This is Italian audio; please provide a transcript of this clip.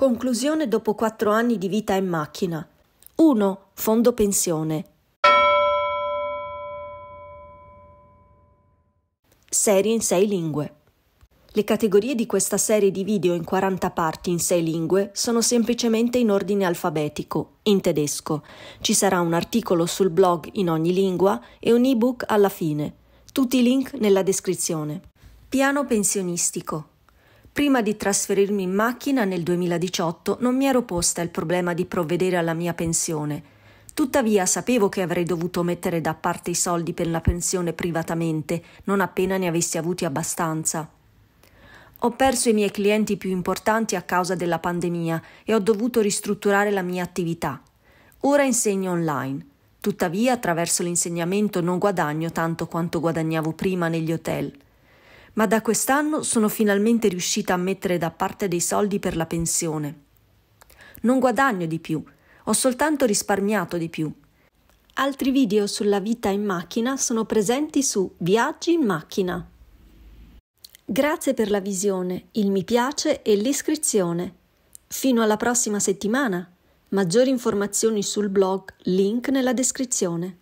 Conclusione dopo quattro anni di vita in macchina. 1. Fondo pensione. Serie in 6 lingue. Le categorie di questa serie di video in 40 parti in 6 lingue sono semplicemente in ordine alfabetico, in tedesco. Ci sarà un articolo sul blog in ogni lingua e un ebook alla fine. Tutti i link nella descrizione. Piano pensionistico. Prima di trasferirmi in macchina nel 2018 non mi ero posta il problema di provvedere alla mia pensione. Tuttavia sapevo che avrei dovuto mettere da parte i soldi per la pensione privatamente, non appena ne avessi avuti abbastanza. Ho perso i miei clienti più importanti a causa della pandemia e ho dovuto ristrutturare la mia attività. Ora insegno online. Tuttavia, attraverso l'insegnamento non guadagno tanto quanto guadagnavo prima negli hotel ma da quest'anno sono finalmente riuscita a mettere da parte dei soldi per la pensione. Non guadagno di più, ho soltanto risparmiato di più. Altri video sulla vita in macchina sono presenti su Viaggi in macchina. Grazie per la visione, il mi piace e l'iscrizione. Fino alla prossima settimana. Maggiori informazioni sul blog, link nella descrizione.